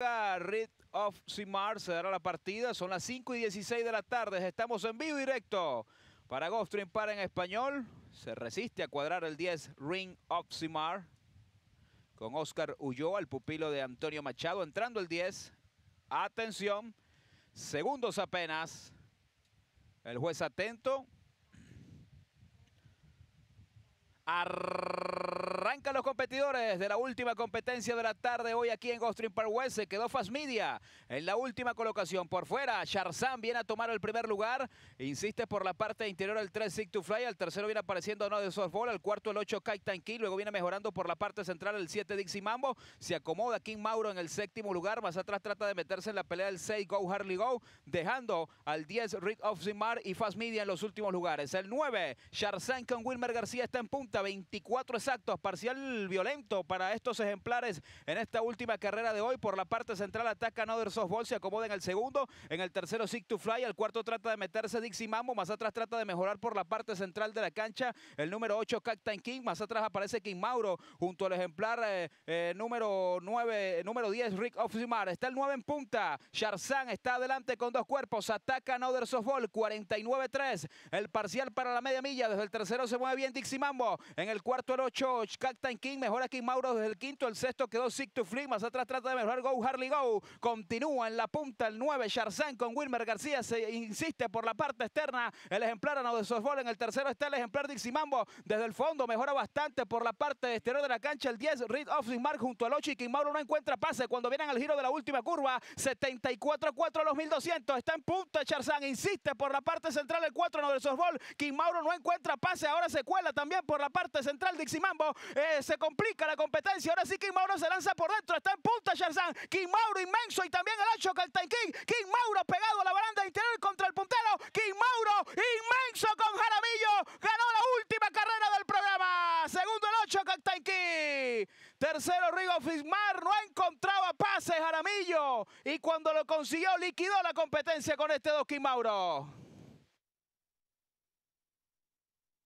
Red of Simar se dará la partida. Son las 5 y 16 de la tarde. Estamos en vivo directo para Ghost para en español. Se resiste a cuadrar el 10 Ring of Simar. Con Oscar Ulloa, el pupilo de Antonio Machado. Entrando el 10. Atención. Segundos apenas. El juez atento los competidores de la última competencia de la tarde hoy aquí en Gulfstream Park West. Se quedó Fast Media en la última colocación. Por fuera, Sharzan viene a tomar el primer lugar. Insiste por la parte interior el 3 Sick to Fly. Al tercero viene apareciendo no de softball. Al cuarto el 8 Kai Key. Luego viene mejorando por la parte central el 7 Dixie Mambo. Se acomoda King Mauro en el séptimo lugar. Más atrás trata de meterse en la pelea del 6 Go Harley Go. Dejando al 10 Rick of Zimar y Fast Media en los últimos lugares. El 9 Sharzan con Wilmer García está en punta. 24 exactos. Parcial violento para estos ejemplares en esta última carrera de hoy. Por la parte central ataca Another Softball, se acomoda en el segundo, en el tercero Sick to Fly, al cuarto trata de meterse Dixie Mambo, más atrás trata de mejorar por la parte central de la cancha el número 8 Cactan King, más atrás aparece King Mauro junto al ejemplar eh, eh, número 9, número 10 Rick Offsimar. Está el 9 en punta, Sharzan está adelante con dos cuerpos, ataca Another Softball 49-3, el parcial para la media milla, desde el tercero se mueve bien Dixie Mambo, en el cuarto el 8 en King, mejora King Mauro desde el quinto, el sexto quedó Sick to Flick, más atrás trata de mejorar Go Harley Go, continúa en la punta el 9, Charzan con Wilmer García, se insiste por la parte externa, el ejemplar Ano de Softball, en el tercero está el ejemplar Dixie Mambo, desde el fondo mejora bastante por la parte exterior de la cancha, el 10, Reed Off Mark junto al 8 y King Mauro no encuentra pase cuando vienen al giro de la última curva, 74-4 a los 1200, está en punta Charzan, insiste por la parte central el 4 Ano de Softball, King Mauro no encuentra pase, ahora se cuela también por la parte central Dixie Mambo, se, complica la competencia. Ahora sí, Kim Mauro se lanza por dentro. Está en punta Charzán Kim Mauro inmenso y también el ancho Caltain Kim Mauro pegado a la baranda interior contra el puntero. Kim Mauro inmenso con Jaramillo. Ganó la última carrera del programa. Segundo el 8 Caltain Tercero Rigo Fismar. No encontraba pase Jaramillo. Y cuando lo consiguió, liquidó la competencia con este 2 Kim Mauro.